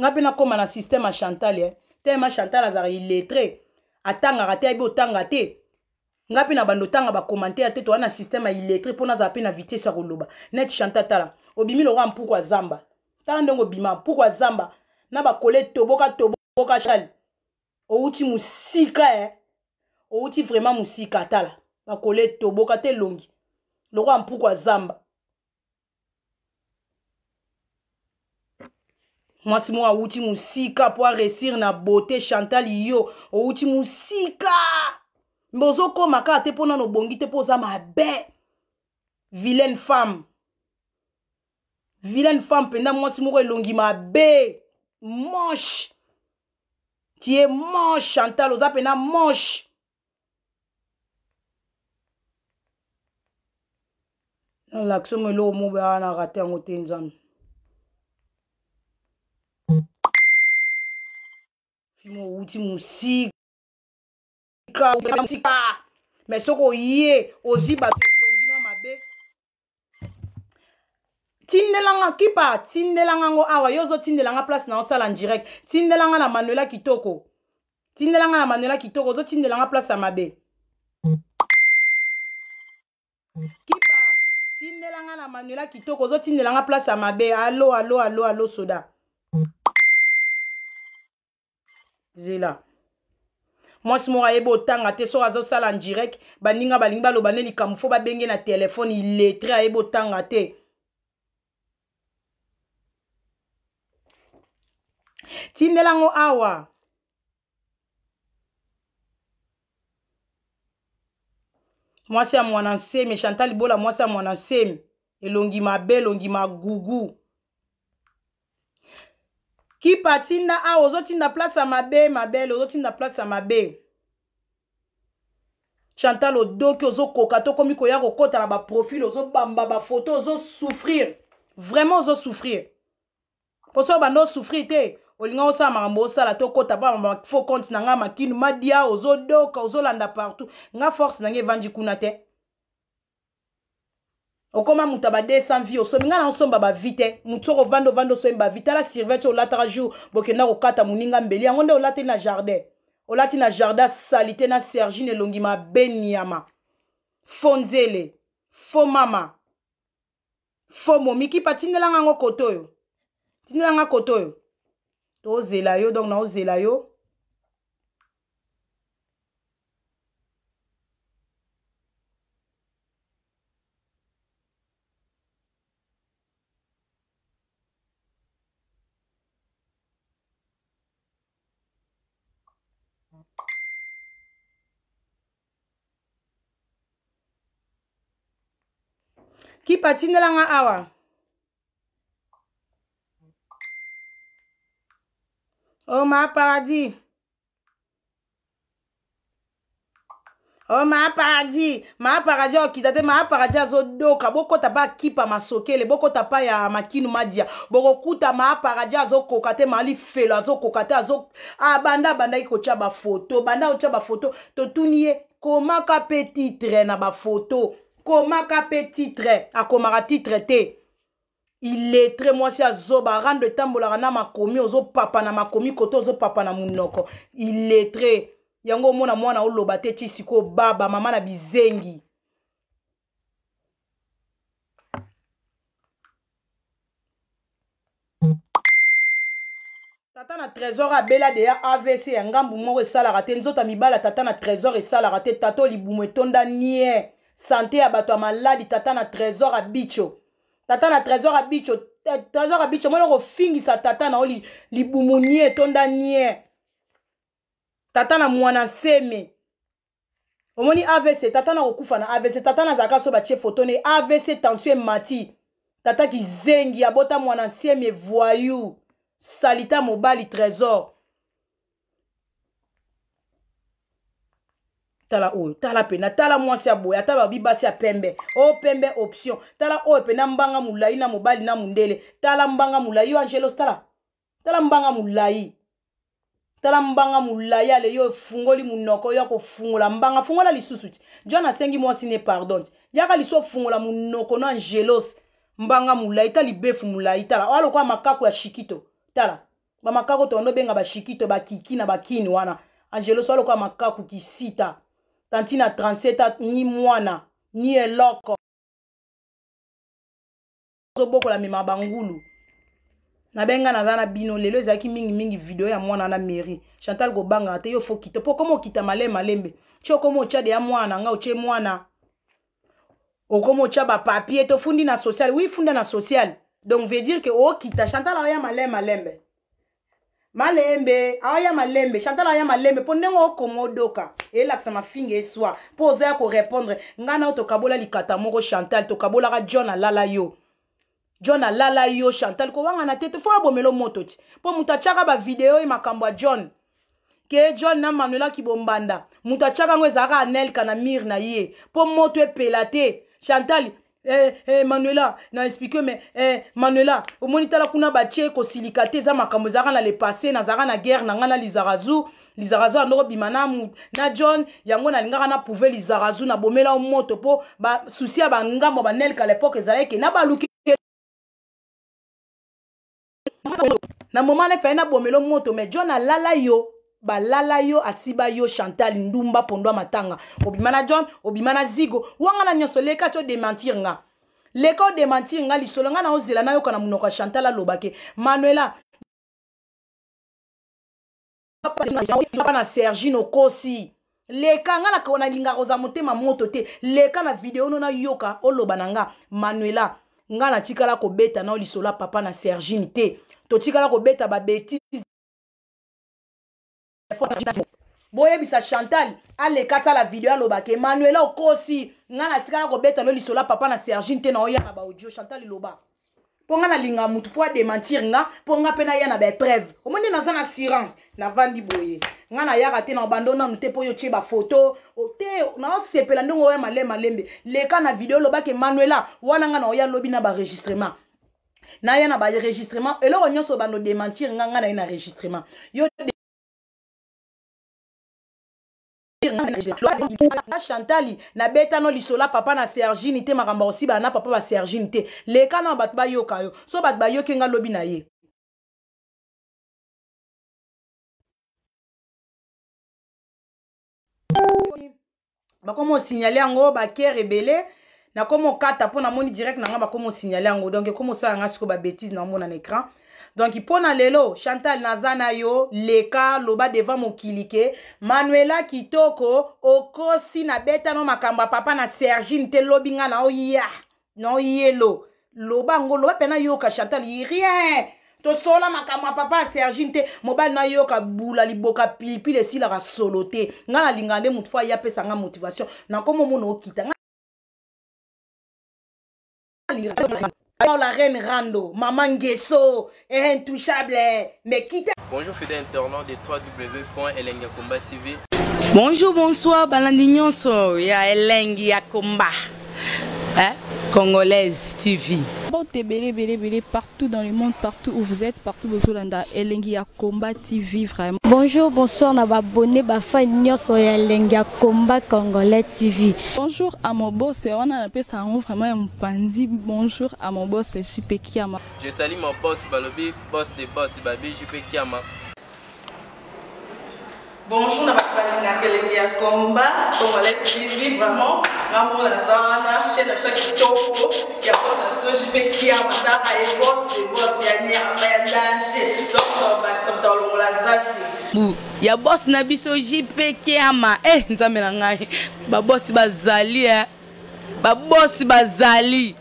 nga mpe nakóma na système ya chantal eh. ye tema chantal azalaka illettré atangaka te ayebi otanga te nga mpe na bando otanga bacommentaire te toza na système ya illettré mpo nazala mpe na vitese ya koloba neti chantal tala obimi lokwa mpuku ya zamba tala ndenge obima mpuku ya zamba na bakole toboka toboka chal outi mosika e outi vraiment mosika tala bakole toboka te elongi lokwa mpuku ya zamba mwasi moko awuti mosika mpo aresir na bote chantal yo owuti mosika mbe ozokóma kaka te mpo nano obongi te mpo oza mabe vilaine femme vilaine femme mpenza mwasi moko elongi mabe moshe tie moshe chantal oza mpenza moshe nalakisa mo eloko mobe wana rate yango te nzambe kuti musika me soki oye ozwi bato elongi na mabe tindelanga kipa tindelanga ngo awa yo ozotindelanga place na osala direct tindelanga na manuela kitoko tindelanga na manuela kitoko ozotindelanga place ya mabe kipa tindelanga na manuela kitoko ozotindelanga place ya mabe alo alo alo alo soda zela mwasi moko ayeba otanga te soki azosala direct baninga balingi baloba ne likambo fo babenge na telefone iletre ayeba otanga te tindelango awa mwasi ya mwana nsemi chantal libola mwasi ya mwana nsemi elongi mabe elongi magugu kipa atinda awa ah, ozotinda place ya mabe mabele ozotinda place ya mabe chantal odoki ozokoka tokomi koya kokɔta na baprofile ozobamba bafoto ozosouffrir vraiment ozosouffrir mpo soki obanda osouffrir te olinga osala makambo osala tokɔta mpa faux compte na ngai makini madia ozodoka ozolanda partout nga force na ngai evandi kuna te okóma moto aba 200 vie osombi ngai naosomba bavi te motu okovanda ovanda osombi bavi tala sirvete olataka jour bokenda kokata moninga mbeli yango nde olateli na jardin olati na jardin salite na sergine elongi mabe niama fo nzele fo mama fo momi kipa tindelanga yango kote oyo tindelanga kote oyo tozela yo donk naozela yo khiphathinelanga awa o maparadis o maparadis maparadis okita te maparadis azodoka bokɔta mpe akipa masokele bokɔta mpe ya makinu madia bokokuta maparadis azokoka te malifelo azokoka te ah, banda abandaki kotya bafoto banda kotya bafoto totuni ye komaka mpe titre na bafoto komaka mpe titre akomaka titre te iletre mwasi azoba rande etambolaka na makomi ozopapa na makomi kote ozopapa na monoko iletre yango omona mwana oloba te ti sikoyo baba mama na bizengi tata na trésor abela deya avc ya ngambu moko esalaka te nzota mibala tata na trésor esalaka te tata olibumu etondanie sante ya bato ya maladi tata na trésor abicho tata na trésor abicho eh, trésor abicho mona kofingisa tata na yo libumu nie etonda nie tata na mwana nseme omoni avc tata na kokufa na avc tata nazalaka so batie foto ne avc tension emati tata kizengi abota mwana nsiemi evoyu salita mobali trésor tala oyo tala pena tala mwasi ya boye ata babi basi ya pembe o oh, pembe option tala oyo pena mbanga molai na mobali na mondele tala mbanga molai yo angelos tala tala mbanga molai tala mbanga molai ale yo efungoli monoko yo akofungola mbanga fungola lisusu ti john asengi mwasi ne pardon ti yaka liso ofungola monoko na angelos mbanga molai ta libefu molai tala oa lokola makako ya shikito tala bamakako tondo obenga bashikito bakiki na bakini wana angelos oa lokola makaku kisita tanti na 37 ni mwana ni eloko ozobokola mema bangulu nabenga naza na bino lelo ezalaki mingimingi video ya mwana na mairie chantal kobangaka te yo fo kita mpo koma okita malema malembe tye okoma otya de ya mwana nga otye mwana okoma oh, otya bapapie tofundi na social wi funda na social donc veut dire ke okita chantal aoya malema malembe malembe aya malembe chantal aya malembe mpo ndenge okoma odoka elakisa mafinga eswa mpo ozaya korépondre ngai nao tokabola likata moko chantal tokabolaka john alala yo john alala yo chantal kowangana te tofo abomelo moto ti mpo moto atiaka bavideo ye makambo ya john ke john na manuela kibombanda moto atiaka yango ezalaka anelka na mire na ye mpo moto epela te chantal eh, eh, manuela na explike me eh, manuela omoni tala kuna batie kosilika te eza makambo ezalaka na lepasse nazalaka na guerre na ngai na lizarazu lizarazu andoko bima na, na john yango nalingaka naprouve lizarazu nabomelao moto mpo basusi ya bangambo banelka lepoke ezalaki na baluki na moma na efai nabomelo moto me john alala yo balala yo asiba yo chantal ndumba pondo ya matanga obima na john obima na zigo wanga na nyonso leka ti odementir nga leka odementir nga lisolo nga naozela nayoka na monoko ya chantal alobake manuela na sergine okosi leka nga nalingaka oza motema moto te leka na video no nayoka oloba na nga manuela nga natikala kobeta nao lisolo ya papa na sergine te totikala kobeta babetise boyebisa chantal aleka asala video alobaka emmanuel okosi ngai natikala kobeta lo lisolo papa na sergine te na oya na baaudio chantal eloba mpo ngai nalinga motu mpo adementir nga mpo ngai mpe naya na baepreve omoni naza na assurance navandi boye ngai nayaka te na obando nanu te mpo yo tie bafoto te naosepela ndenge oya malemalembe leka na video olobaka emmanuela wana ngai na oya lobi na baregistrement naya na baenregistrement eloko nyonso bando dementir nga ngai naye na enregistrement yo chantali nabeta no lisola papa na sergine te makambo osi bana papa ba sergine te leka na bato bayoka yo so bato bayoki nga lobi na ye bakoma osignale yango bakere ebele nakoma okata mpo namoni direct na nga bakoma osignale yango donc ekoma osala nga sikoyo babétise naomona na écran donk mpo na lelo chantal naza na yo leka loba devant mokili ke manuela kitoko okosi nabetano makambo ya papa na sergine te lobi nga na oya na oyelo loba yango loba mpe nayoka chantal rien tosola makambo ya papa ya sergine te mobali nayoka bula liboka pilipili esilaka solo te nga nalinga nde motu fo aya apesa nga motivation nakomomona okita Alors la reine Rando, maman Guesso, est intouchable, hein. mais quitte. Bonjour fidèle internaute de www.elengakomba TV. Bonjour, bonsoir, balandignonso, ya Elengakomba. Hein? Congolaise TV. Bon, Partout dans le monde, partout où vous êtes, partout où vous êtes, à Combat TV, vraiment. Bonjour, bonsoir, na abonné bafa nyoso ya à Combat Congolais TV. Bonjour à mon boss, on a appelé ça vraiment un pandit. Bonjour à mon boss, c'est Jipe Je salue mon boss, Balobi, boss de boss, Babi Jipe Kiama. Bonjour, famille na kelenge ya combat congolais tv vraiment ngambo naza wana chaîne na biso ya kitoko ya bos na biso jipe kiamata ayebos de bos ya nyama ya danger donc bakisa moto alongola zaki ya bosi na biso jpe kiama e eh, nzambe na ngai babosi bazali e eh. babosi bazali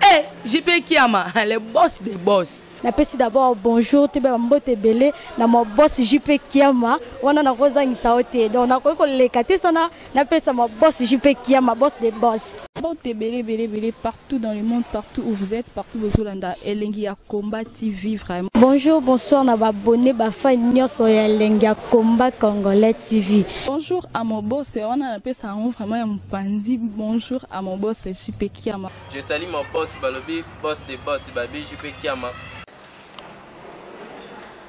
e eh, jpe kiama le boss de boss napesi d'abord bonjour toyebeba mbote ebele na mobosi jp kiama wana nakozangisa yo te donc nakoki koleka te sana napesa mobosi jp kiama bosse de bosse bote ebele ebele ebele partout dans le monde partout où vous êtes partout bozolanda elengi ya combat tv vraiment bonjour bonsoir na babone bafani nyonso ya elengi ya combat congolais tv bonjour à mobose wana napesa yango vraiment ya mopandi bonjour à mobose jp kiama je sali mobosi balobi bosse de bosse babi jp kiama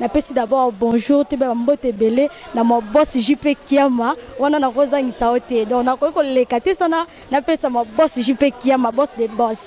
napesi d'abord bonjour toyeba bambote ebele na mabosi ju mpe kiama wana nakozangisa yo te donc nakoki koleka te sana napesa mabosi ju mpe kiama bosi de bosi